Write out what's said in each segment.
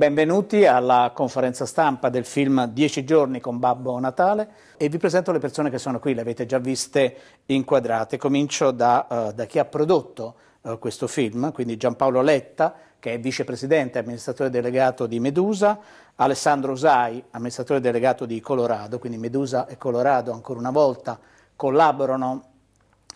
benvenuti alla conferenza stampa del film 10 giorni con Babbo Natale e vi presento le persone che sono qui, le avete già viste inquadrate. Comincio da, uh, da chi ha prodotto uh, questo film, quindi Giampaolo Letta, che è vicepresidente e amministratore delegato di Medusa, Alessandro Usai, amministratore delegato di Colorado, quindi Medusa e Colorado ancora una volta collaborano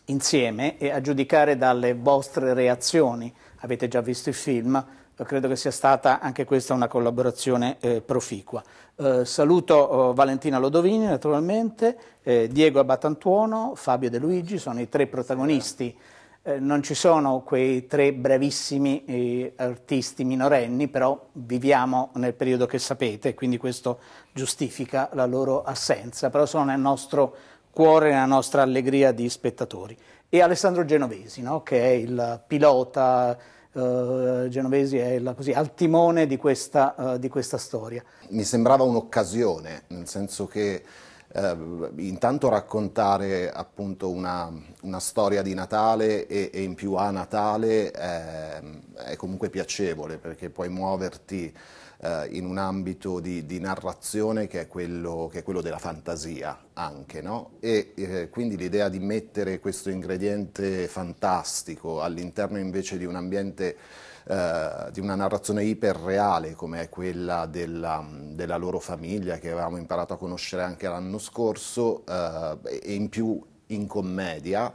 insieme e a giudicare dalle vostre reazioni, avete già visto il film, eh, credo che sia stata anche questa una collaborazione eh, proficua. Eh, saluto oh, Valentina Lodovini naturalmente, eh, Diego Abatantuono, Fabio De Luigi, sono i tre protagonisti. Eh, non ci sono quei tre bravissimi eh, artisti minorenni, però viviamo nel periodo che sapete, quindi questo giustifica la loro assenza, però sono nel nostro cuore, nella nostra allegria di spettatori. E Alessandro Genovesi, no? che è il pilota eh, genovesi è la, così, al timone di questa, eh, di questa storia. Mi sembrava un'occasione, nel senso che eh, intanto raccontare appunto una, una storia di Natale e, e, in più a Natale eh, è comunque piacevole perché puoi muoverti eh, in un ambito di, di narrazione che è, quello, che è, quello, della fantasia anche, no? E eh, quindi l'idea di mettere questo ingrediente fantastico all'interno invece di un ambiente Uh, di una narrazione iperreale come è quella della, della, loro famiglia che avevamo imparato a conoscere anche l'anno scorso uh, e in più in commedia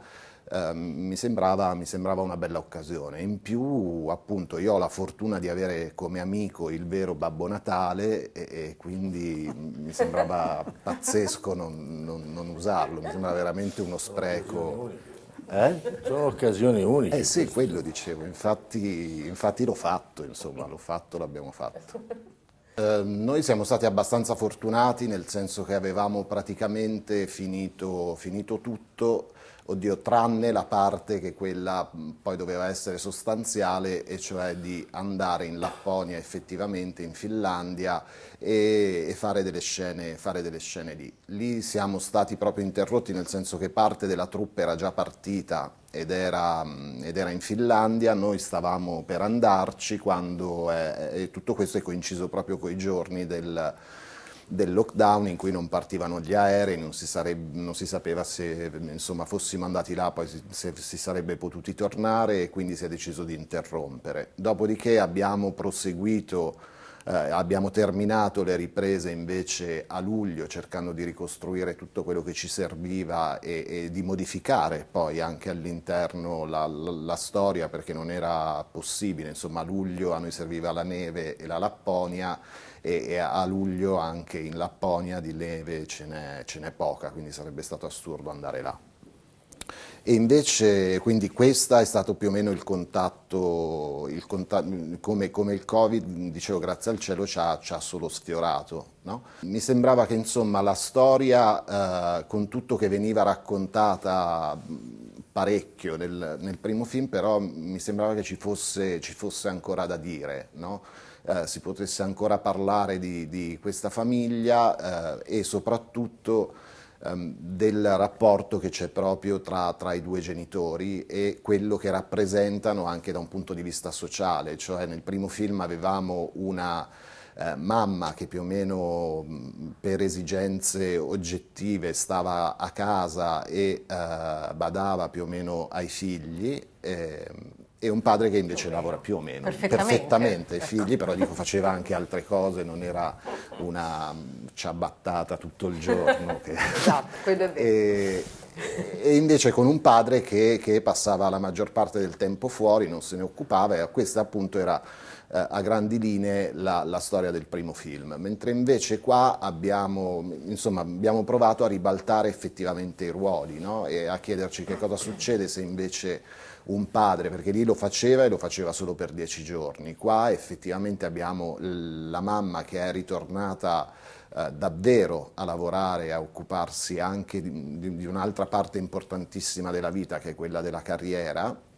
Ehm, mi, sembrava, mi, sembrava, una bella occasione. In più, appunto, io ho la fortuna di avere come amico il vero Babbo Natale e, e quindi mi sembrava pazzesco non, non, non usarlo, mi sembrava veramente uno spreco. Eh? Sono occasioni uniche. Eh sì, quello dicevo, infatti, infatti l'ho fatto, insomma, l'ho fatto, l'abbiamo fatto. Ehm, noi siamo stati abbastanza fortunati nel senso che avevamo praticamente finito, finito tutto oddio, tranne la parte che quella poi doveva essere sostanziale, e cioè di andare in Lapponia effettivamente, in Finlandia, e, e fare, delle scene, fare, delle scene, lì. Lì siamo stati proprio interrotti, nel senso che parte della truppa era già partita ed era, ed era in Finlandia, noi stavamo per andarci quando è, eh, è, eh, tutto questo è coinciso proprio coi giorni del del lockdown in cui non partivano gli aerei, non si, sarebbe, non si sapeva se insomma, fossimo andati là, poi si, se si sarebbe potuti tornare e quindi si è deciso di interrompere. Dopodiché abbiamo proseguito. Eh, abbiamo terminato le riprese invece a luglio cercando di ricostruire tutto quello che ci serviva e, e di modificare poi anche all'interno la, la, la, storia perché non era possibile, insomma a luglio a noi serviva la neve e la Lapponia e, e a luglio anche in Lapponia di neve ce n'è poca, quindi sarebbe stato assurdo andare là. E invece, quindi questo è stato più o meno il contatto, il contatto come, come, il Covid, dicevo grazie al cielo ci ha, ci ha solo sfiorato. No? Mi sembrava che insomma la storia, eh, con tutto che veniva raccontata parecchio nel, nel primo film, però mi sembrava che ci fosse, ci fosse ancora da dire. No? eh, si potesse ancora parlare di, di questa famiglia eh, e soprattutto ehm, del rapporto che c'è proprio tra, tra, i due genitori e quello che rappresentano anche da un punto di vista sociale, cioè nel primo film avevamo una eh, mamma che più o meno mh, per esigenze oggettive stava a casa e eh, badava più o meno ai figli ehm, e un padre che invece lavora più o meno perfettamente, perfettamente. i ecco. figli, però dico, faceva anche altre cose, non era una ciabattata tutto il giorno. Che... Esatto, quello è vero. e, e invece con un padre che, che, passava la maggior parte del tempo fuori, non se ne occupava e questa appunto era eh, a grandi linee la, la, storia del primo film, mentre invece qua abbiamo, insomma, abbiamo provato a ribaltare effettivamente i ruoli no? e a chiederci che cosa succede se invece un padre, perché lì lo faceva e lo faceva solo per dieci giorni. Qua effettivamente abbiamo la mamma che è ritornata eh, davvero a lavorare a occuparsi anche di, di, un'altra parte importantissima della vita, che è quella della carriera,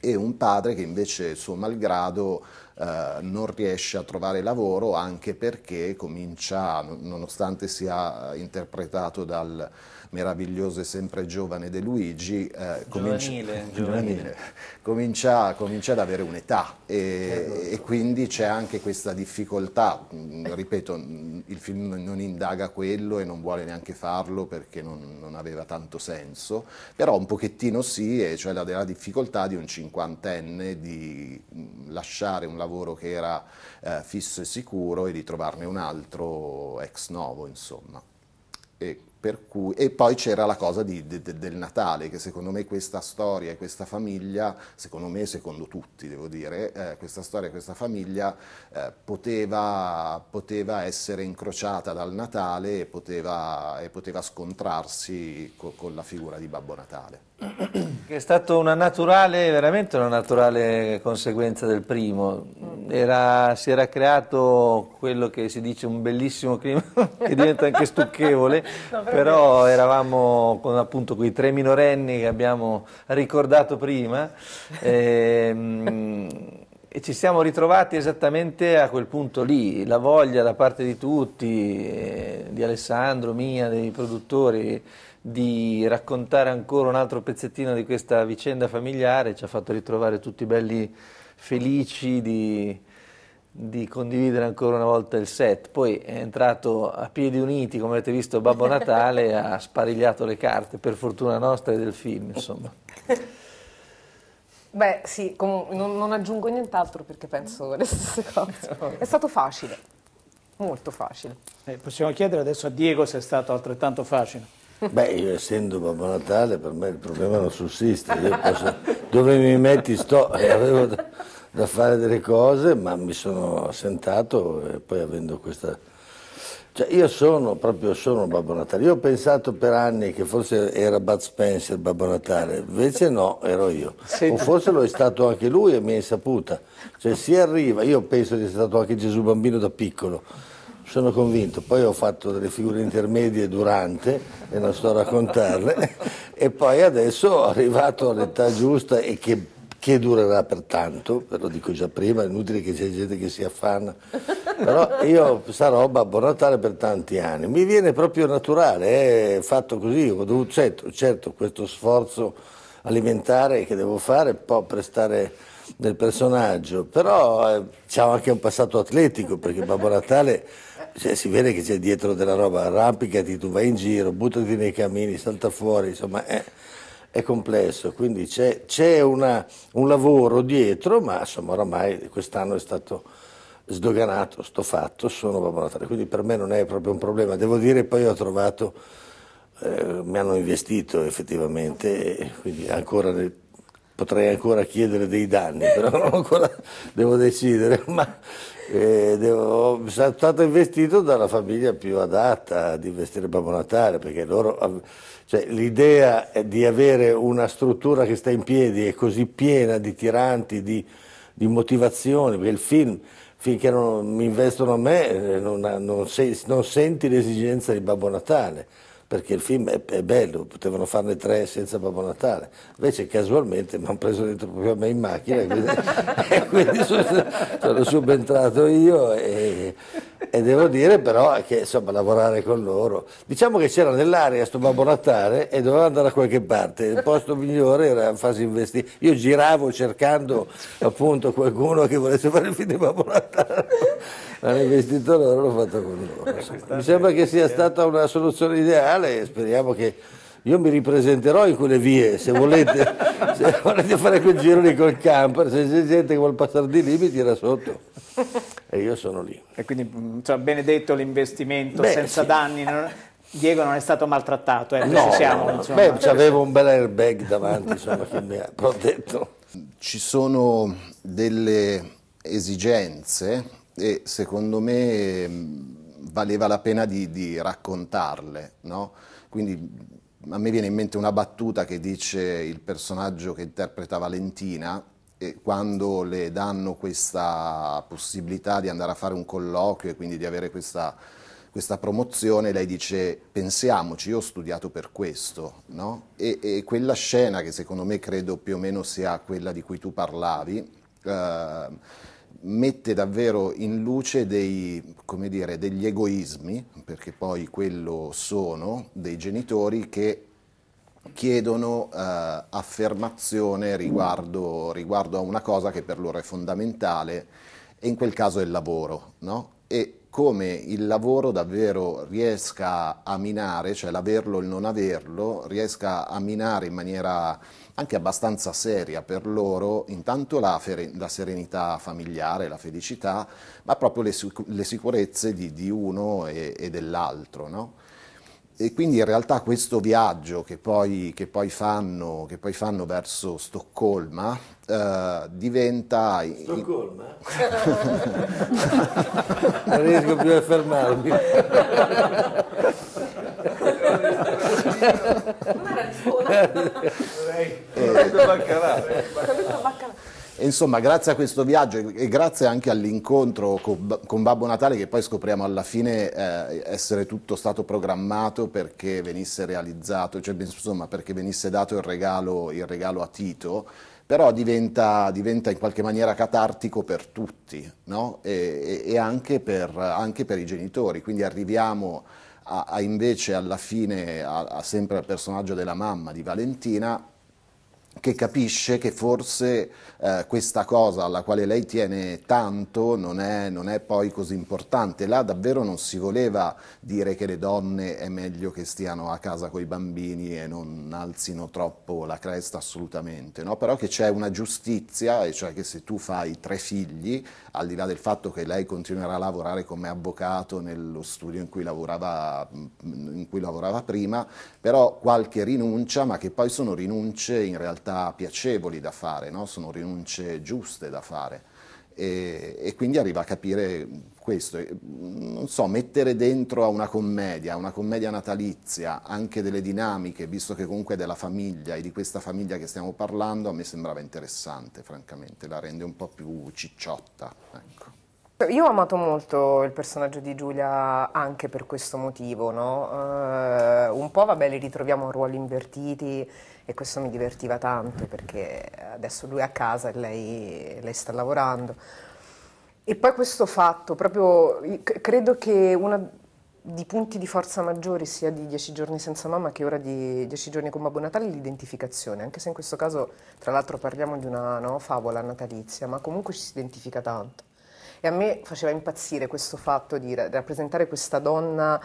e un padre che invece suo malgrado eh, non riesce a trovare lavoro anche perché comincia, nonostante sia interpretato dal, meraviglioso e sempre giovane De Luigi, eh, comincia, giovanile, giovanile. Comincia, comincia, ad avere un'età e, e, quindi c'è anche questa difficoltà, mm, ripeto, mm, il film non indaga quello e non vuole neanche farlo perché non, non aveva tanto senso, però un pochettino sì, e cioè la, la difficoltà di un cinquantenne di mm, lasciare un lavoro che era eh, fisso e sicuro e di trovarne un altro ex novo, insomma. E, cui, e poi c'era la cosa di, de, de, del Natale, che secondo me questa storia e questa famiglia, secondo me, e secondo tutti devo dire, eh, questa storia e questa famiglia eh, poteva, poteva, essere incrociata dal Natale e poteva, e poteva scontrarsi co, con la figura di Babbo Natale. Che è stata una naturale, veramente una naturale conseguenza del primo era, si era creato quello che si dice un bellissimo clima che diventa anche stucchevole, no, però eravamo con appunto quei tre minorenni che abbiamo ricordato prima e, ehm, e, ci siamo ritrovati esattamente a quel punto lì, la voglia da parte di tutti, eh, di Alessandro, mia, dei produttori di raccontare ancora un altro pezzettino di questa vicenda familiare ci ha fatto ritrovare tutti belli felici di, di condividere ancora una volta il set. Poi è entrato a piedi uniti, come avete visto, Babbo Natale ha sparigliato le carte, per fortuna nostra e del film, insomma. Beh, sì, non, non, aggiungo nient'altro perché penso le stesse cose. È stato facile, molto facile. Eh, possiamo chiedere adesso a Diego se è stato altrettanto facile. Beh, io essendo Babbo Natale, per me il problema non sussiste. Io posso, dove mi metti sto, eh, avevo da, da, fare delle cose, ma mi sono sentato e poi avendo questa... Cioè, io sono proprio sono Babbo Natale. Io ho pensato per anni che forse era Bud Spencer Babbo Natale, invece no, ero io. O forse lo è stato anche lui e mi è saputa. Cioè, si arriva, io penso di essere stato anche Gesù Bambino da piccolo sono convinto. Poi ho fatto delle figure intermedie durante, e non sto a raccontarle, e poi adesso arrivato all'età giusta e che, che durerà per tanto, ve lo dico già prima, è inutile che c'è gente che si affanna, però io sarò Babbo Natale per tanti anni. Mi viene proprio naturale, è fatto così, ho dovuto, certo, certo questo sforzo alimentare che devo fare può prestare del personaggio, però eh, c'è anche un passato atletico perché Babbo Natale cioè, si vede che c'è dietro della roba, arrampicati, tu vai in giro, buttati nei cammini, salta fuori, insomma è, è complesso, quindi c'è, c'è una, un lavoro dietro, ma insomma oramai quest'anno è stato sdoganato, sto fatto, sono Babbo Natale, quindi per me non è proprio un problema, devo dire poi ho trovato, eh, mi hanno investito effettivamente, quindi ancora nel potrei ancora chiedere dei danni, però ancora devo decidere, ma eh, sono stato investito dalla famiglia più adatta ad investire Babbo Natale, perché loro, cioè, l'idea di avere una struttura che sta in piedi è così piena di tiranti, di, di motivazioni, perché il film, finché non mi investono a me, eh, non, non, se, non senti l'esigenza di Babbo Natale perché il film è, è, bello, potevano farne tre senza Babbo Natale, invece casualmente mi hanno preso dentro proprio a me in macchina e quindi, e quindi sono, sono, subentrato io e, e, devo dire però che insomma lavorare con loro, diciamo che c'era nell'aria sto Babbo Natale e dovevo andare da qualche parte, il posto migliore era farsi investire, io giravo cercando appunto qualcuno che volesse fare il film di Babbo Natale all'investitore loro fatto con loro. Mi sembra che sia stata una soluzione ideale e speriamo che io mi ripresenterò in quelle vie se volete, se volete fare quel giro lì col camper, se c'è gente che vuole passare di lì mi tira sotto e io sono lì. E quindi mm, cioè, benedetto l'investimento Beh, senza sì. danni. Non... Diego non è stato maltrattato, eh, no, siamo, no, no. Beh, avevo un bel airbag davanti insomma, che mi ha protetto. Ci sono delle esigenze e secondo me ehm, valeva la pena di, di raccontarle, no? Quindi a me viene in mente una battuta che dice il personaggio che interpreta Valentina e quando le danno questa possibilità di andare a fare un colloquio e quindi di avere questa, questa promozione, lei dice pensiamoci, io ho studiato per questo, no? e, e, quella scena che secondo me credo più o meno sia quella di cui tu parlavi, eh, mette davvero in luce dei, dire, degli egoismi, perché poi quello sono, dei genitori che chiedono eh, affermazione riguardo, riguardo, a una cosa che per loro è fondamentale, e in quel caso è il lavoro, no? E come il lavoro davvero riesca a minare, cioè l'averlo o il non averlo, riesca a minare in maniera anche abbastanza seria per loro, intanto la, la serenità familiare, la felicità, ma proprio le, le sicurezze di, di, uno e, e dell'altro. No? E quindi in realtà questo viaggio che poi, che poi, fanno, che poi fanno, verso Stoccolma eh, diventa... Stoccolma? non riesco più a fermarmi. Eh. Eh. Insomma, grazie a questo viaggio e grazie anche all'incontro con, con Babbo Natale che poi scopriamo alla fine eh, essere tutto stato programmato perché venisse realizzato, cioè, insomma, perché venisse dato il regalo, il regalo a Tito però diventa, diventa, in qualche maniera catartico per tutti no? e, e anche, per, anche per i genitori. Quindi arriviamo ha, ha invece alla fine, ha, ha sempre il personaggio della mamma di Valentina, che capisce che forse eh, questa cosa alla quale lei tiene tanto non è, non è, poi così importante. Là davvero non si voleva dire che le donne è meglio che stiano a casa con i bambini e non alzino troppo la cresta assolutamente, no? però che c'è una giustizia, e cioè che se tu fai tre figli, al di là del fatto che lei continuerà a lavorare come avvocato nello studio in cui lavorava, in cui lavorava prima, però qualche rinuncia, ma che poi sono rinunce in realtà realtà piacevoli da fare, no? sono rinunce giuste da fare. E, e, quindi arriva a capire questo, non so, mettere dentro a una commedia, una commedia natalizia, anche delle dinamiche, visto che comunque è della famiglia e di questa famiglia che stiamo parlando, a me sembrava interessante, francamente, la rende un po' più cicciotta. Ecco. Certo, io ho amato molto il personaggio di Giulia anche per questo motivo, no? uh, un po' vabbè li ritroviamo a ruoli invertiti e questo mi divertiva tanto perché adesso lui è a casa e lei, lei sta lavorando. E poi questo fatto, proprio credo che uno dei punti di forza maggiori sia di Dieci giorni senza mamma che ora di Dieci giorni con Babbo Natale è l'identificazione, anche se in questo caso tra l'altro parliamo di una no, favola natalizia, ma comunque ci si identifica tanto. E a me faceva impazzire questo fatto di rappresentare questa donna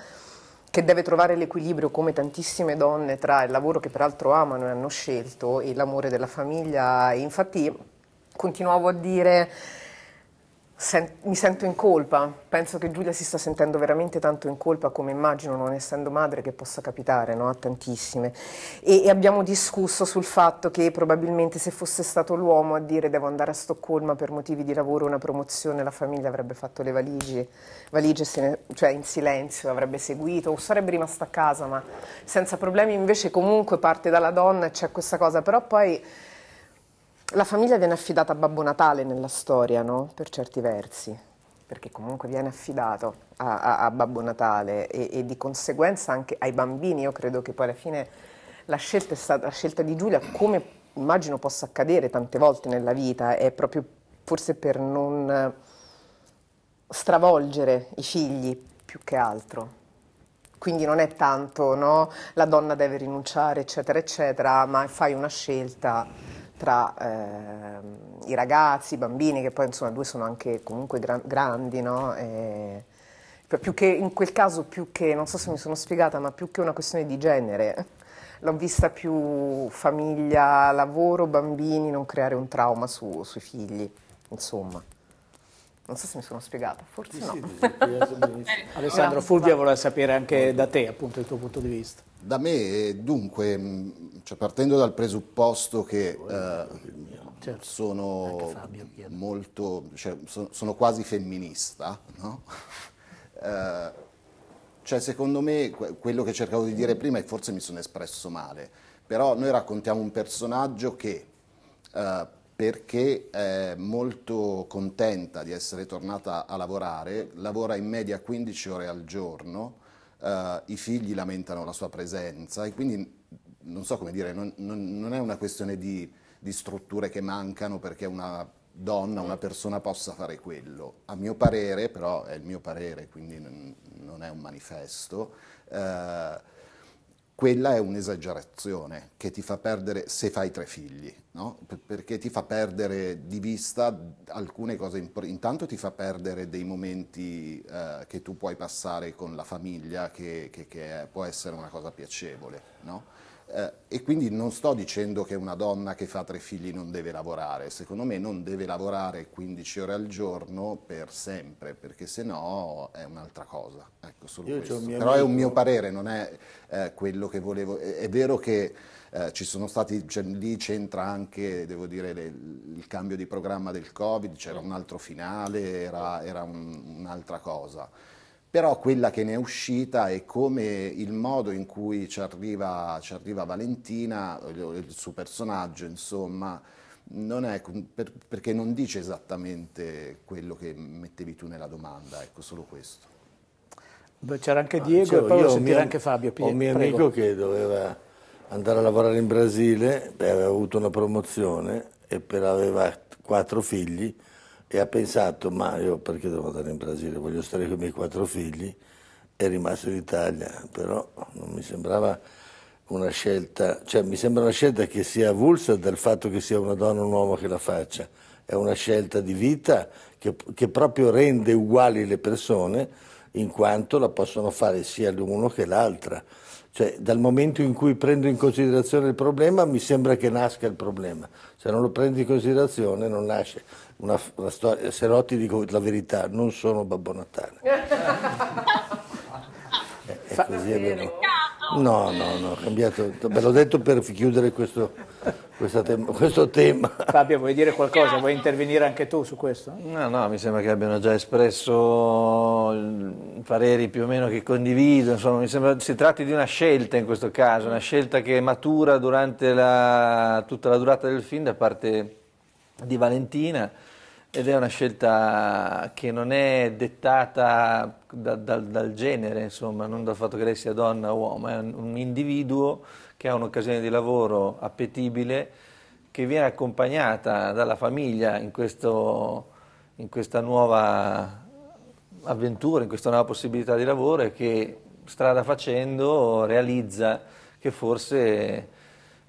che deve trovare l'equilibrio come tantissime donne tra il lavoro che peraltro amano e hanno scelto e l'amore della famiglia. E infatti continuavo a dire Sen mi sento in colpa, penso che Giulia si sta sentendo veramente tanto in colpa come immagino, non essendo madre, che possa capitare no? a tantissime. E, e, abbiamo discusso sul fatto che probabilmente se fosse stato l'uomo a dire devo andare a Stoccolma per motivi di lavoro, una promozione, la famiglia avrebbe fatto le valigie, valigie ne, cioè in silenzio, avrebbe seguito o sarebbe rimasta a casa, ma senza problemi invece comunque parte dalla donna e c'è questa cosa, però poi la famiglia viene affidata a Babbo Natale nella storia, no? Per certi versi perché comunque viene affidato a, a, a Babbo Natale e, e, di conseguenza anche ai bambini. Io credo che poi alla fine la scelta, è stata, la scelta, di Giulia, come immagino possa accadere tante volte nella vita, è proprio forse per non stravolgere i figli più che altro. Quindi non è tanto no? la donna deve rinunciare, eccetera, eccetera, ma fai una scelta tra eh, i ragazzi, i bambini, che poi insomma due sono anche comunque gran, grandi, no? E, più che, in quel caso più che, non so se mi sono spiegata, ma più che una questione di genere, l'ho vista più famiglia, lavoro, bambini, non creare un trauma su, sui figli, insomma. Non so se mi sono spiegata, forse sì, no. Sì, sì, Alessandro Fulvia voleva sapere anche da te appunto il tuo punto di vista. Da me, eh, dunque, mm, cioè partendo dal presupposto che eh, certo. sono molto, cioè, sono quasi femminista, no? eh, cioè secondo me quello che cercavo di dire prima e forse mi sono espresso male, però noi raccontiamo un personaggio che eh, perché è molto contenta di essere tornata a lavorare, lavora in media 15 ore al giorno, eh, i figli lamentano la sua presenza e quindi non so come dire, non, non, non è una questione di, di, strutture che mancano perché una donna, una persona possa fare quello. A mio parere, però è il mio parere, quindi non è un manifesto, eh, quella è un'esagerazione che ti fa perdere, se fai tre figli, no? perché ti fa perdere di vista alcune cose importanti. Intanto ti fa perdere dei momenti eh, che tu puoi passare con la famiglia, che, che, che può essere una cosa piacevole. No? Eh, e quindi non sto dicendo che una donna che fa tre figli non deve lavorare, secondo me non deve lavorare 15 ore al giorno per sempre, perché se no è un'altra cosa. Ecco, Però è un mio parere, non è eh, quello che volevo. È, è vero che eh, ci sono stati, cioè, lì c'entra anche, devo dire, le, il cambio di programma del Covid, c'era un altro finale, era, era un, un'altra cosa però quella che ne è uscita è come il modo in cui ci arriva, ci arriva Valentina, il suo personaggio, insomma, non è, per, perché non dice esattamente quello che mettevi tu nella domanda, ecco solo questo. Beh, c'era anche ah, Diego ah, e poi lo sentire mio, anche Fabio. Ho un mio amico che doveva andare a lavorare in Brasile, aveva avuto una promozione e per aveva quattro figli e ha pensato, ma io perché devo andare in Brasile, voglio stare con i miei quattro figli, è rimasto in Italia, però non mi sembrava una scelta, cioè mi sembra una scelta che sia avulsa dal fatto che sia una donna o un uomo che la faccia, è una scelta di vita che, che proprio rende uguali le persone in quanto la possono fare sia l'uno che l'altra. Cioè, dal momento in cui prendo in considerazione il problema, mi sembra che nasca il problema. Se non lo prendi in considerazione, non nasce una, una storia, se no ti dico la verità, non sono Babbo Natale. è, e così abbiamo... No, no, no, ho cambiato, ve l'ho detto per chiudere questo, tema, questo tema. Fabio, vuoi dire qualcosa? Vuoi intervenire anche tu su questo? No, no, mi sembra che abbiano già espresso mm, pareri più o meno che condivido, insomma, mi sembra si tratti di una scelta in questo caso, una scelta che matura durante la, tutta la durata del film da parte di Valentina ed è una scelta che non è dettata da, da, dal genere, insomma, non dal fatto che lei sia donna o uomo, è un, un individuo che ha un'occasione di lavoro appetibile, che viene accompagnata dalla famiglia in, questo, in questa nuova avventura, in questa nuova possibilità di lavoro e che strada facendo realizza che forse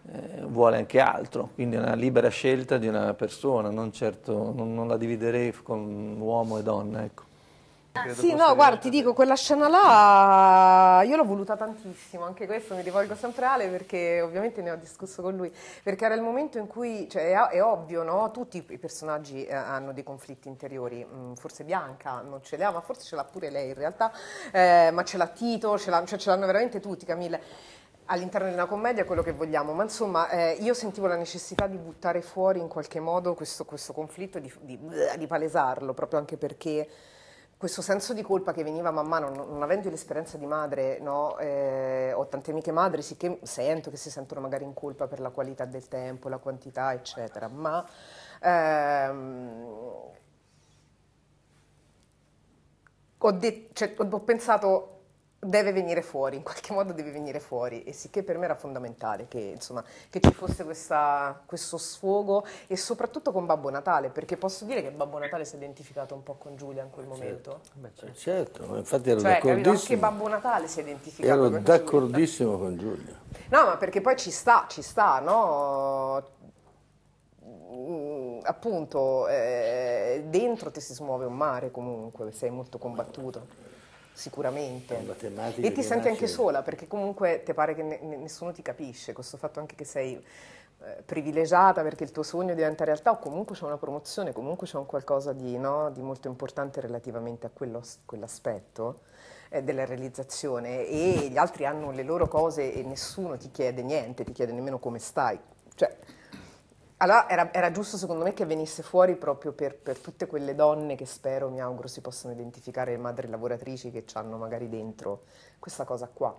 eh, vuole anche altro, quindi è una libera scelta di una persona, non, certo, non, non la dividerei con uomo e donna. Ecco. Ah, sì, no, guarda, ti dico, quella scena là io l'ho voluta tantissimo, anche questo mi rivolgo sempre a Ale perché ovviamente ne ho discusso con lui, perché era il momento in cui, cioè è, è ovvio, no? Tutti i personaggi eh, hanno dei conflitti interiori, mm, forse Bianca non ce li ha, ma forse ce l'ha pure lei in realtà, eh, ma ce l'ha Tito, ce cioè l'hanno cioè veramente tutti, Camille all'interno di una commedia è quello che vogliamo, ma insomma eh, io sentivo la necessità di buttare fuori in qualche modo questo, questo conflitto, di, di, eh, di, palesarlo, proprio anche perché questo senso di colpa che veniva man mano, non, non avendo l'esperienza di madre, no, eh, ho tante amiche madri sì che sento che si sentono magari in colpa per la qualità del tempo, la quantità, eccetera, ma... Ehm, ho, de- cioè, ho pensato deve venire fuori, in qualche modo deve venire fuori e sicché per me era fondamentale che, insomma, che ci fosse questa, questo sfogo e soprattutto con Babbo Natale, perché posso dire che Babbo Natale si è identificato un po' con Giulia in quel certo. momento. Beh, certo. certo, infatti ero cioè, d'accordissimo. Capito? Anche Babbo Natale si è identificato ero con d'accordissimo con Giulia. No, ma perché poi ci sta, ci sta, no? Mm, appunto, eh, dentro te si smuove un mare comunque, sei molto combattuto sicuramente. E ti senti anche sola, perché comunque ti pare che ne, nessuno ti capisce, questo fatto anche che sei eh, privilegiata perché il tuo sogno diventa realtà o comunque c'è una promozione, comunque c'è un qualcosa di, no, di molto importante relativamente a quello, quell'aspetto eh, della realizzazione e gli altri hanno le loro cose e nessuno ti chiede niente, ti chiede nemmeno come stai. Cioè, allora era, era, giusto secondo me che venisse fuori proprio per, per, tutte quelle donne che spero, mi auguro, si possano identificare madri lavoratrici che hanno magari dentro questa cosa qua.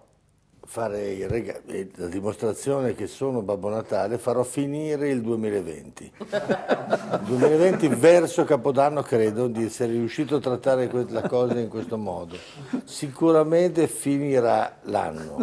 Fare rega- eh, la dimostrazione che sono Babbo Natale farò finire il 2020. il 2020 verso Capodanno credo di essere riuscito a trattare que- la cosa in questo modo. Sicuramente finirà l'anno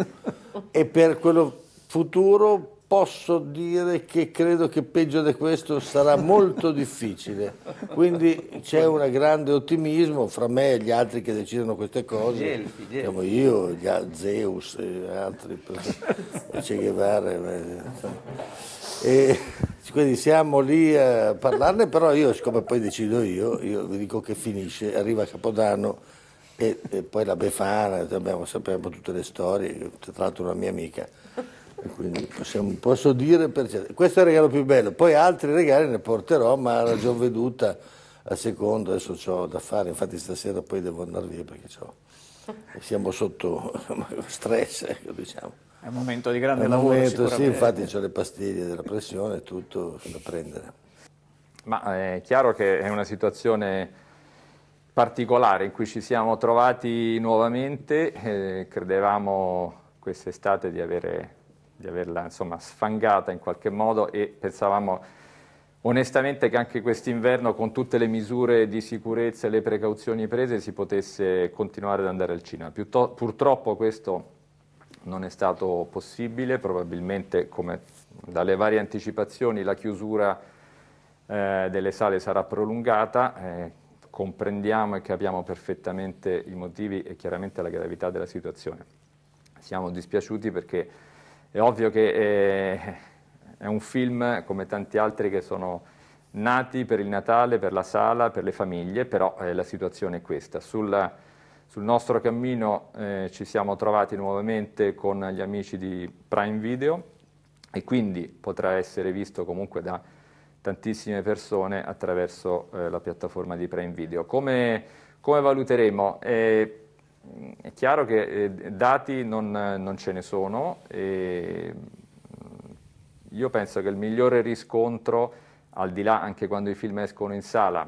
e per quello futuro posso dire che credo che peggio di questo sarà molto difficile. Quindi c'è un grande ottimismo fra me e gli altri che decidono queste cose. Siamo io, Zeus e altri, Che Guevara. E quindi siamo lì a parlarne, però io, siccome poi decido io, io vi dico che finisce, arriva Capodanno. E, e poi la Befana, abbiamo, sappiamo tutte le storie, tra l'altro una mia amica, Possiamo, posso dire per certo. Questo è il regalo più bello, poi altri regali ne porterò, ma la veduta a secondo, adesso ho da fare, infatti stasera poi devo andare via perché siamo sotto stress, ecco, diciamo. È un momento di grande è un lavoro, momento, Sì, infatti ho le pastiglie della pressione e tutto da prendere. Ma eh, è chiaro che è una situazione particolare in cui ci siamo trovati nuovamente, eh, credevamo quest'estate di avere di averla insomma, sfangata in qualche modo e pensavamo onestamente che anche quest'inverno con tutte le misure di sicurezza e le precauzioni prese si potesse continuare ad andare al cinema. Piuttosto, purtroppo questo non è stato possibile, probabilmente come dalle varie anticipazioni la chiusura eh, delle sale sarà prolungata, eh, comprendiamo e capiamo perfettamente i motivi e chiaramente la gravità della situazione. Siamo dispiaciuti perché è ovvio che è, eh, è un film come tanti altri che sono nati per il Natale, per la sala, per le famiglie, però eh, la situazione è questa. Sulla, sul nostro cammino eh, ci siamo trovati nuovamente con gli amici di Prime Video e quindi potrà essere visto comunque da tantissime persone attraverso eh, la piattaforma di Prime Video. Come, come valuteremo? Eh, Mm, è chiaro che eh, dati non, non ce ne sono e mm, io penso che il migliore riscontro, al di là anche quando i film escono in sala,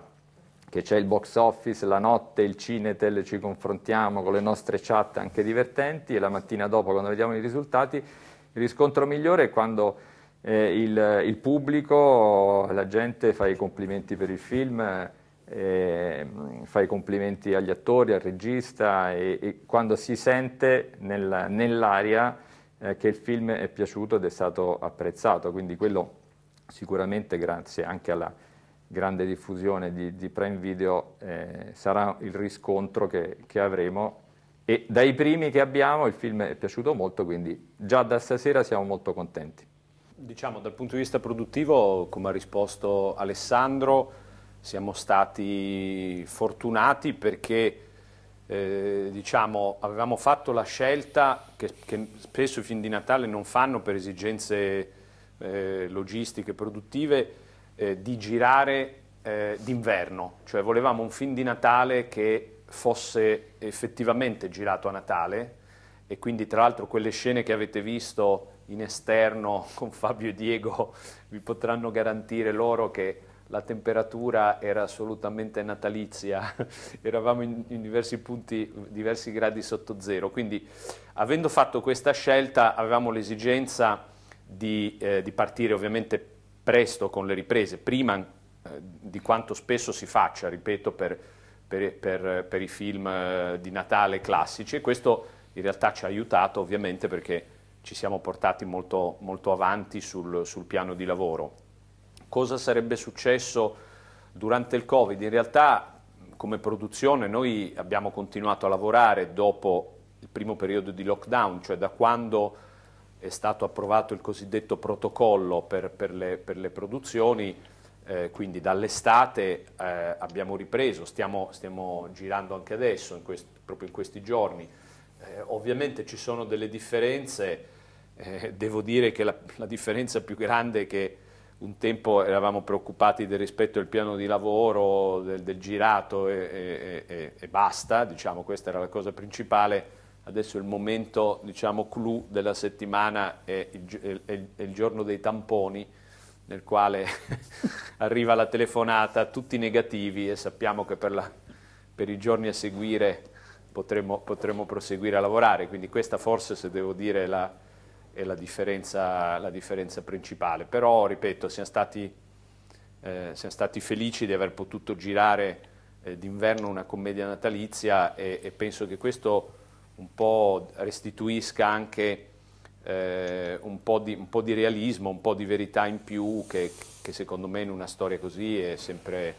che c'è il box office, la notte, il cinetel, ci confrontiamo con le nostre chat anche divertenti e la mattina dopo quando vediamo i risultati, il riscontro migliore è quando eh, il, il, pubblico, la gente fa i complimenti per il film eh, eh, fa i complimenti agli attori, al regista e, e quando si sente nel, nell'aria eh, che il film è piaciuto ed è stato apprezzato, quindi quello sicuramente grazie anche alla grande diffusione di, di Prime Video eh, sarà il riscontro che, che avremo e dai primi che abbiamo il film è piaciuto molto, quindi già da stasera siamo molto contenti. Diciamo dal punto di vista produttivo, come ha risposto Alessandro, siamo stati fortunati perché eh, diciamo, avevamo fatto la scelta che, che, spesso i film di Natale non fanno per esigenze eh, logistiche, produttive, eh, di girare eh, d'inverno, cioè volevamo un film di Natale che fosse effettivamente girato a Natale e quindi tra l'altro quelle scene che avete visto in esterno con Fabio e Diego vi potranno garantire loro che la temperatura era assolutamente natalizia, eravamo in, in, diversi punti, diversi gradi sotto zero, quindi avendo fatto questa scelta avevamo l'esigenza di, eh, di partire ovviamente presto con le riprese, prima eh, di quanto spesso si faccia, ripeto, per, per, per, per i film eh, di Natale classici e questo in realtà ci ha aiutato ovviamente perché ci siamo portati molto, molto avanti sul, sul piano di lavoro cosa sarebbe successo durante il Covid. In realtà come produzione noi abbiamo continuato a lavorare dopo il primo periodo di lockdown, cioè da quando è stato approvato il cosiddetto protocollo per, per, le, per le, produzioni, eh, quindi dall'estate eh, abbiamo ripreso, stiamo, stiamo, girando anche adesso, in quest, proprio in questi giorni. Eh, ovviamente ci sono delle differenze, eh, devo dire che la, la differenza più grande è che un tempo eravamo preoccupati del rispetto del piano di lavoro, del, del girato e, e, e, basta, diciamo questa era la cosa principale, adesso il momento diciamo clou della settimana è il, è è il giorno dei tamponi nel quale arriva la telefonata, tutti negativi e sappiamo che per, la, per i giorni a seguire potremo, potremo proseguire a lavorare, quindi questa forse se devo dire la è la differenza, la differenza principale. Però, ripeto, siamo stati, eh, siamo stati felici di aver potuto girare eh, d'inverno una commedia natalizia e, e, penso che questo un po' restituisca anche eh, un, po di, un, po di, realismo, un po' di verità in più che, che secondo me in una storia così è sempre,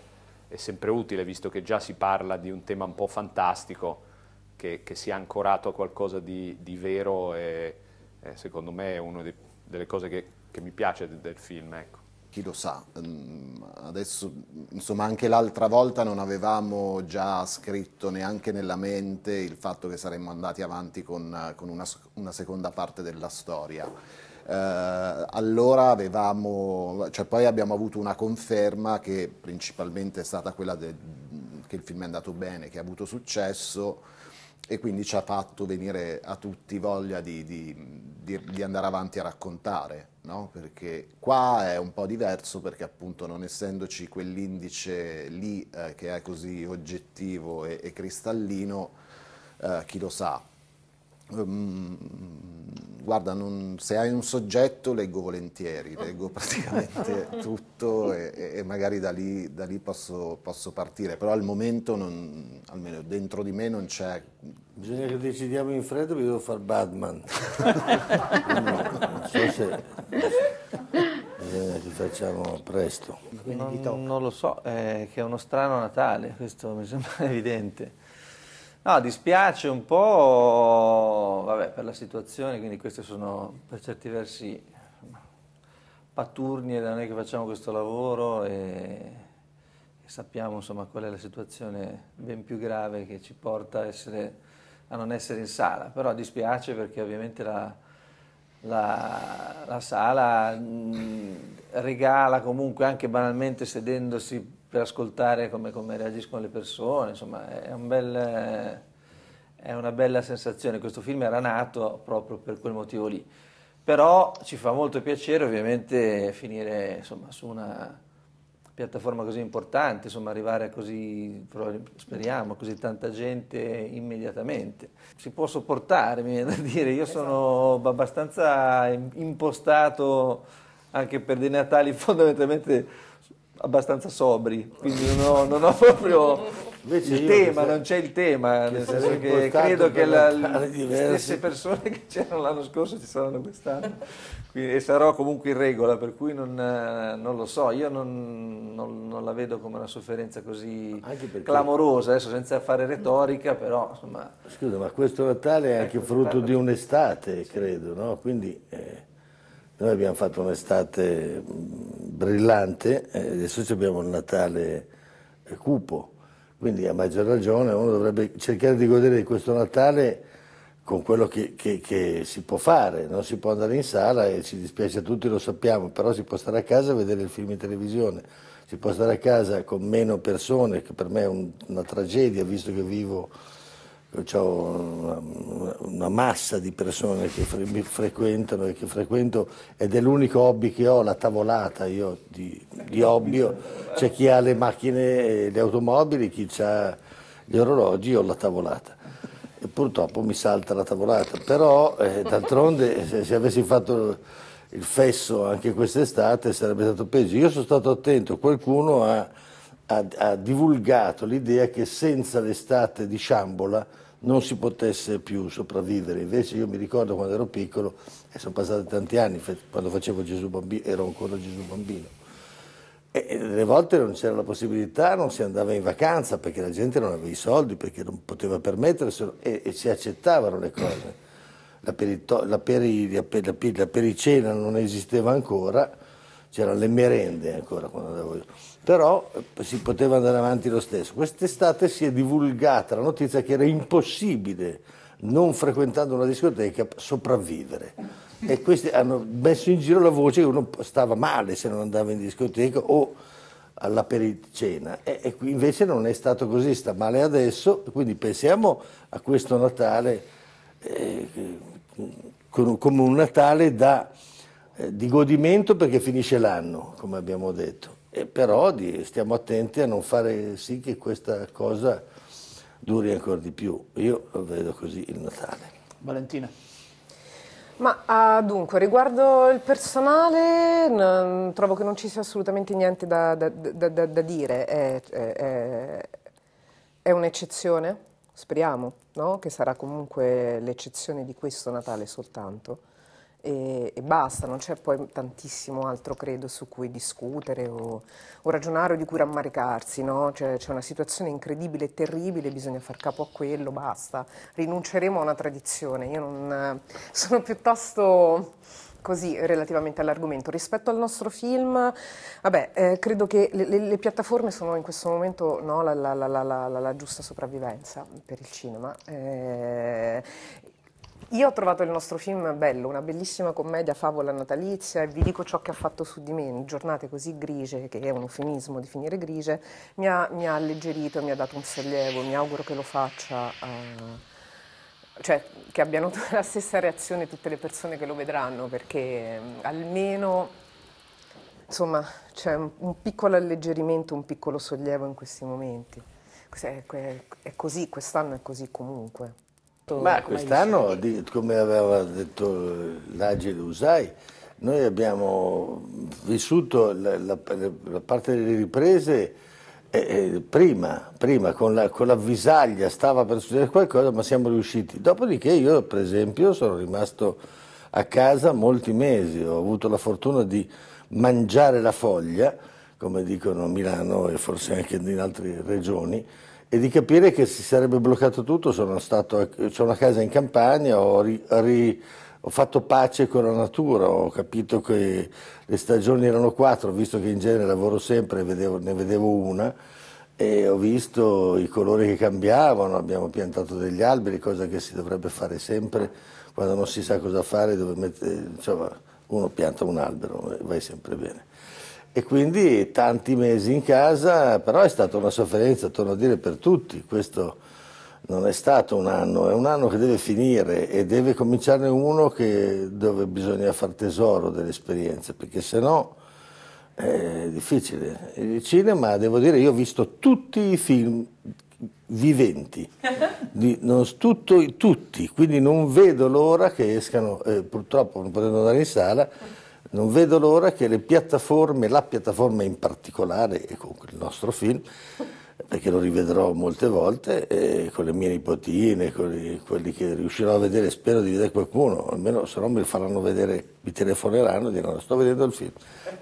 è sempre, utile, visto che già si parla di un tema un po' fantastico che, che sia ancorato a qualcosa di, di vero. E, eh, secondo me è una delle cose che, che mi piace de- del film. Ecco. Chi lo sa, ehm, adesso insomma anche l'altra volta non avevamo già scritto neanche nella mente il fatto che saremmo andati avanti con, con una, una seconda parte della storia. Uh, allora avevamo, cioè poi abbiamo avuto una conferma che principalmente è stata quella de, che il film è andato bene, che ha avuto successo, e quindi ci ha fatto venire a tutti voglia di, di, di, di andare avanti a raccontare, no? perché qua è un po' diverso perché appunto non essendoci quell'indice lì eh, che è così oggettivo e, e cristallino, eh, chi lo sa, Um, guarda, non, se hai un soggetto leggo volentieri, ah. leggo praticamente tutto e, e magari da lì, da lì posso, posso, partire, però al momento, non, almeno dentro di me non c'è... Bisogna che decidiamo in fretta perché devo fare Batman. no, non so se... Bisogna che facciamo presto. Non, non lo so, è eh, che è uno strano Natale, questo mi sembra evidente. No, dispiace un po' vabbè, per la situazione, quindi queste sono per certi versi paturnie da noi che facciamo questo lavoro e, e sappiamo insomma qual è la situazione ben più grave che ci porta a, essere, a non essere in sala, però dispiace perché ovviamente la, la, la sala mm, regala comunque anche banalmente sedendosi per ascoltare come, come, reagiscono le persone, insomma è, un bel, è, una bella sensazione, questo film era nato proprio per quel motivo lì, però ci fa molto piacere ovviamente finire insomma, su una piattaforma così importante, insomma arrivare a così, speriamo, così tanta gente immediatamente. Si può sopportare, mi viene da dire, io esatto. sono abbastanza impostato anche per dei Natali fondamentalmente abbastanza sobri, quindi non ho, non ho proprio il tema, non c'è il tema, nel senso che credo che la, le stesse persone che c'erano l'anno scorso ci saranno quest'anno quindi, e sarò comunque in regola, per cui non, non lo so, io non, non, non, la vedo come una sofferenza così clamorosa, adesso senza fare retorica, però insomma... Scusa, ma questo Natale è anche ecco, frutto di un'estate, credo, no? Quindi... Eh noi abbiamo fatto un'estate brillante e eh, adesso abbiamo il Natale eh, cupo, quindi a maggior ragione uno dovrebbe cercare di godere di questo Natale con quello che, che, che, si può fare, non si può andare in sala e ci dispiace a tutti, lo sappiamo, però si può stare a casa a vedere il film in televisione, si può stare a casa con meno persone, che per me è un, una tragedia, visto che vivo ho una, massa di persone che fre- mi frequentano e che frequento ed è l'unico hobby che ho, la tavolata io di, di hobby, c'è chi ha le macchine, le automobili, chi ha gli orologi, io ho la tavolata. E purtroppo mi salta la tavolata, però eh, d'altronde se, se avessi fatto il fesso anche quest'estate sarebbe stato peggio. Io sono stato attento, qualcuno ha ha, divulgato l'idea che senza l'estate di Sciambola non si potesse più sopravvivere. Invece io mi ricordo quando ero piccolo, e sono passati tanti anni, quando facevo Gesù Bambino, ero ancora Gesù Bambino, e delle volte non c'era la possibilità, non si andava in vacanza perché la gente non aveva i soldi, perché non poteva permetterselo e, e si accettavano le cose. La, perito, la, peri, la, la pericena non esisteva ancora c'erano le merende ancora quando andavo io, però eh, si poteva andare avanti lo stesso. Quest'estate si è divulgata la notizia che era impossibile, non frequentando una discoteca, sopravvivere. E questi hanno messo in giro la voce che uno stava male se non andava in discoteca o alla pericena e, e invece non è stato così, sta male adesso, quindi pensiamo a questo Natale eh, come un Natale da eh, di godimento perché finisce l'anno, come abbiamo detto, e però di, stiamo attenti a non fare sì che questa cosa duri ancora di più. Io vedo così il Natale. Valentina. Ma uh, dunque, riguardo il personale, non, trovo che non ci sia assolutamente niente da, da, da, da dire. È, è, è un'eccezione, speriamo, no? che sarà comunque l'eccezione di questo Natale soltanto e, e basta, non c'è poi tantissimo altro, credo, su cui discutere o, o ragionare o di cui rammaricarsi, no? Cioè, c'è una situazione incredibile e terribile, bisogna far capo a quello, basta, rinunceremo a una tradizione. Io non, sono piuttosto così relativamente all'argomento. Rispetto al nostro film, vabbè, eh, credo che le, le, le, piattaforme sono in questo momento no, la, la, la, la, giusta sopravvivenza per il cinema. Eh, io ho trovato il nostro film bello, una bellissima commedia favola natalizia e vi dico ciò che ha fatto su di me in giornate così grigie, che è un eufemismo di finire grigie, mi ha, mi ha alleggerito, mi ha dato un sollievo, mi auguro che lo faccia, eh, cioè che abbiano la stessa reazione tutte le persone che lo vedranno, perché eh, almeno insomma c'è un, un piccolo alleggerimento, un piccolo sollievo in questi momenti. È, è così, quest'anno è così comunque. Ma quest'anno, come aveva detto l'Agile Usai, noi abbiamo vissuto la, la, la parte delle riprese eh, eh, prima, prima con, la, con, la, visaglia stava per succedere qualcosa, ma siamo riusciti. Dopodiché io, per esempio, sono rimasto a casa molti mesi, ho avuto la fortuna di mangiare la foglia, come dicono a Milano e forse anche in altre regioni, e di capire che si sarebbe bloccato tutto. Sono stato, c'è una casa in campagna, ho, ri, ri, ho, fatto pace con la natura, ho capito che le stagioni erano quattro, visto che in genere lavoro sempre, vedevo, ne vedevo una. E ho visto i colori che cambiavano, abbiamo piantato degli alberi, cosa che si dovrebbe fare sempre quando non si sa cosa fare, dove mette, insomma, uno pianta un albero, e vai sempre bene e quindi tanti mesi in casa, però è stata una sofferenza, torno a dire, per tutti. Questo non è stato un anno, è un anno che deve finire e deve cominciarne uno che, dove bisogna far tesoro delle esperienze, perché se no è difficile. Il cinema, devo dire, io ho visto tutti i film viventi, di, non, tutto, tutti, quindi non vedo l'ora che escano, eh, purtroppo non potendo andare in sala non vedo l'ora che le piattaforme, la piattaforma in particolare, e con il nostro film, perché lo rivedrò molte volte, eh, con le mie nipotine, con i, quelli che riuscirò a vedere, spero di vedere qualcuno, almeno se no mi faranno vedere, mi telefoneranno e diranno sto vedendo il film.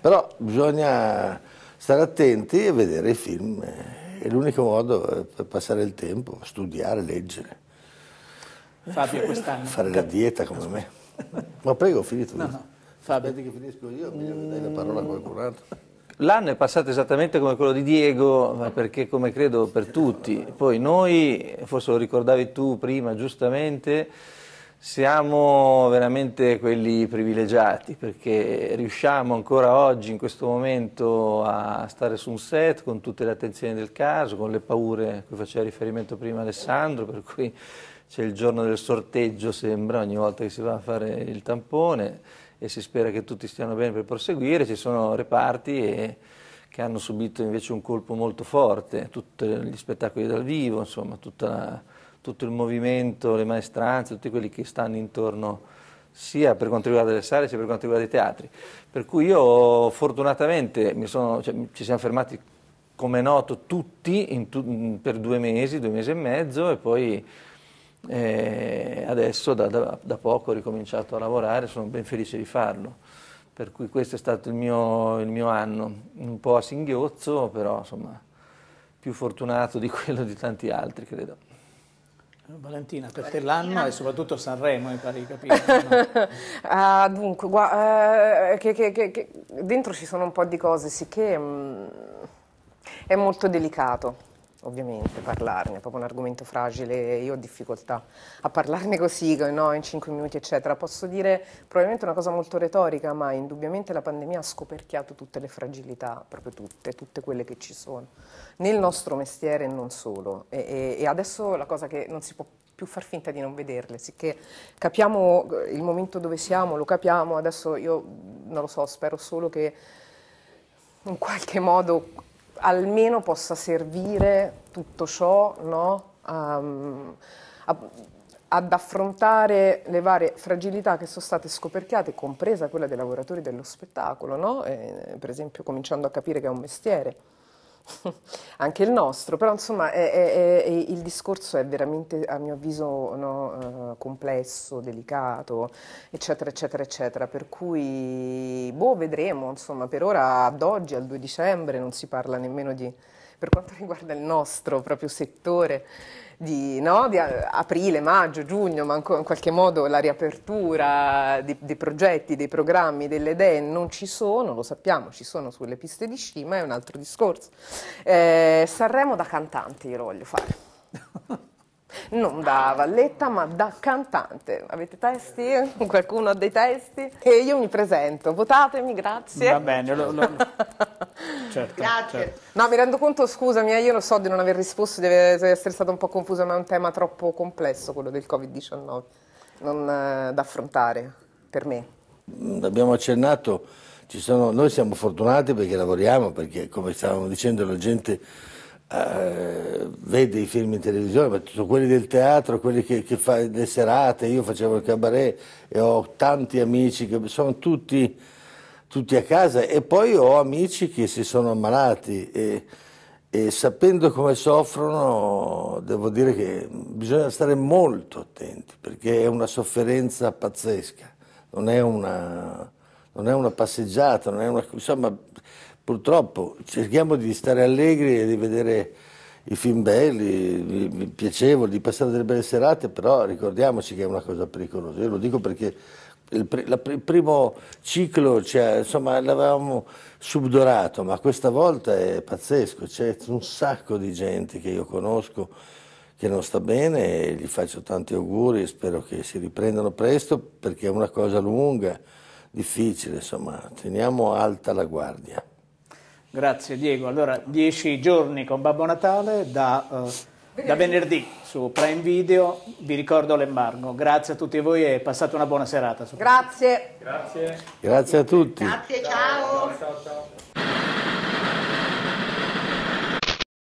Però bisogna stare attenti e vedere i film, eh, è l'unico modo eh, per passare il tempo, studiare, leggere. Fabio quest'anno. Fare la dieta come me. Ma prego, ho finito. No, no. Fabio. Aspetti che finisco io, mi dai la parola a qualcun altro. L'anno è passato esattamente come quello di Diego, ma perché come credo per tutti. Poi noi, forse lo ricordavi tu prima giustamente, siamo veramente quelli privilegiati perché riusciamo ancora oggi in questo momento a stare su un set con tutte le attenzioni del caso, con le paure a cui faceva riferimento prima Alessandro, per cui c'è il giorno del sorteggio sembra ogni volta che si va a fare il tampone e si spera che tutti stiano bene per proseguire, ci sono reparti che hanno subito invece un colpo molto forte, tutti gli spettacoli dal vivo, insomma, la, tutto il movimento, le maestranze, tutti quelli che stanno intorno sia per quanto riguarda le sale sia per quanto riguarda i teatri. Per cui io fortunatamente sono, cioè, ci siamo fermati come è noto tutti tu per due mesi, due mesi e mezzo e poi e adesso da, da, da, poco ho ricominciato a lavorare, sono ben felice di farlo. Per cui questo è stato il mio, il mio anno, un po' a singhiozzo, però insomma più fortunato di quello di tanti altri, credo. Valentina, per te l'anno e soprattutto Sanremo, mi pare di capire. No? ah, dunque, gua, eh, che, che, che, dentro ci sono un po' di cose, sì che mh, mm, è molto delicato ovviamente parlarne, è proprio un argomento fragile, io ho difficoltà a parlarne così, no? in cinque minuti eccetera. Posso dire probabilmente una cosa molto retorica, ma indubbiamente la pandemia ha scoperchiato tutte le fragilità, proprio tutte, tutte quelle che ci sono, nel nostro mestiere e non solo. E, e, e adesso la cosa che non si può più far finta di non vederle, sicché capiamo eh, il momento dove siamo, lo capiamo, adesso io non lo so, spero solo che in qualche modo almeno possa servire tutto ciò no? um, a, ad affrontare le varie fragilità che sono state scoperchiate, compresa quella dei lavoratori dello spettacolo, no? e, eh, per esempio cominciando a capire che è un mestiere. anche il nostro, però insomma è, è, è, il discorso è veramente a mio avviso no, uh, complesso, delicato, eccetera, eccetera, eccetera, per cui boh, vedremo, insomma per ora ad oggi, al 2 dicembre, non si parla nemmeno di, per quanto riguarda il nostro proprio settore, di, no? di eh, aprile, maggio, giugno, ma in qualche modo la riapertura di, dei progetti, dei programmi, delle idee non ci sono, lo sappiamo, ci sono sulle piste di sci, ma è un altro discorso. Eh, Sanremo da cantante io lo voglio fare. non da valletta ma da cantante. Avete testi? Qualcuno ha dei testi? E io mi presento, votatemi, grazie. Va bene, lo, lo... certo, grazie. Certo. No, mi rendo conto, scusami, eh, io lo so di non aver risposto, di essere stata un po' confusa, ma è un tema troppo complesso quello del Covid-19, non eh, da affrontare per me. Mm, abbiamo accennato, sono... noi siamo fortunati perché lavoriamo, perché come stavamo dicendo la gente eh, vede i film in televisione, ma sono quelli del teatro, quelli che, che fa le serate, io facevo il cabaret e ho tanti amici che sono tutti, tutti a casa e poi ho amici che si sono ammalati e, e sapendo come soffrono devo dire che bisogna stare molto attenti perché è una sofferenza pazzesca, non è una, non è una passeggiata, non è una, insomma purtroppo cerchiamo di stare allegri e di vedere i film belli, piacevoli, di passare delle belle serate, però ricordiamoci che è una cosa pericolosa. Io lo dico perché il, la, il primo ciclo cioè, insomma, l'avevamo subdorato, ma questa volta è pazzesco, c'è un sacco di gente che io conosco che non sta bene e gli faccio tanti auguri e spero che si riprendano presto perché è una cosa lunga, difficile, insomma, teniamo alta la guardia. Grazie Diego. Allora, 10 giorni con Babbo Natale da, uh, eh, venerdì. da venerdì su Prime Video. Vi ricordo l'embargo. Grazie a tutti voi e passate una buona serata. Grazie. Grazie. Grazie a tutti. Grazie, ciao. ciao, ciao, ciao.